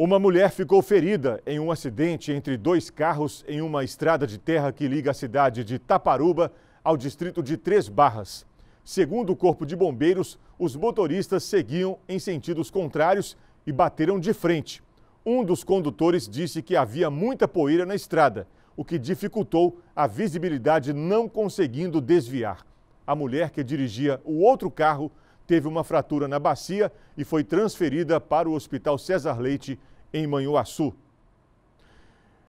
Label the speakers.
Speaker 1: Uma mulher ficou ferida em um acidente entre dois carros em uma estrada de terra que liga a cidade de Taparuba ao distrito de Três Barras. Segundo o Corpo de Bombeiros, os motoristas seguiam em sentidos contrários e bateram de frente. Um dos condutores disse que havia muita poeira na estrada, o que dificultou a visibilidade, não conseguindo desviar. A mulher que dirigia o outro carro teve uma fratura na bacia e foi transferida para o Hospital Cesar Leite, em Manhuaçu.